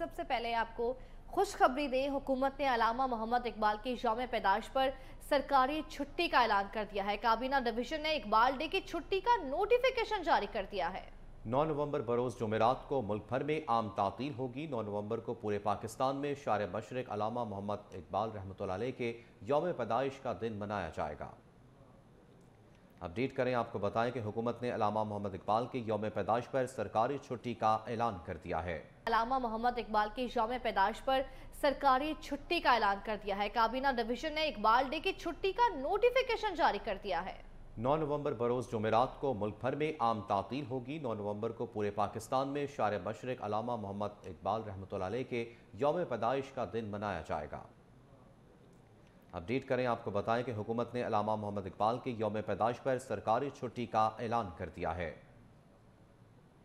सबसे पहले आपको खुशखबरी दें हुकूमत ने अलामा मोहम्मद इकबाल की योम पैदाश पर सरकारी छुट्टी का ऐलान कर दिया है काबीना डिवीजन ने इकबाल डे की छुट्टी का नोटिफिकेशन जारी कर दिया है 9 नवंबर बरोज़ जमेरात को मुल्क भर में आम तातील होगी 9 नवंबर को पूरे पाकिस्तान में शार मशरक अलामा मोहम्मद इकबाल रहमत के योम पैदाइश का दिन मनाया जाएगा अपडेट करें आपको बताएं कि हुकूमत ने अलामा मोहम्मद इकबाल के योम पैदाश पर सरकारी छुट्टी का ऐलान कर दिया है अलामा मोहम्मद इकबाल के योम पैदाश पर सरकारी छुट्टी का ऐलान कर दिया है काबीना डिवीजन ने इकबाल डे की छुट्टी का नोटिफिकेशन जारी कर दिया है 9 नवंबर बरोज़ जुमेरात को मुल्क भर में आम तातील होगी 9 नवंबर को पूरे पाकिस्तान में शार मशरक अलामा मोहम्मद इकबाल रहमत के योम पैदाइश का दिन मनाया जाएगा अपडेट करें आपको बताएं कि हुकूमत ने अलामा मोहम्मद इकबाल के योम पैदाश पर सरकारी छुट्टी का ऐलान कर दिया है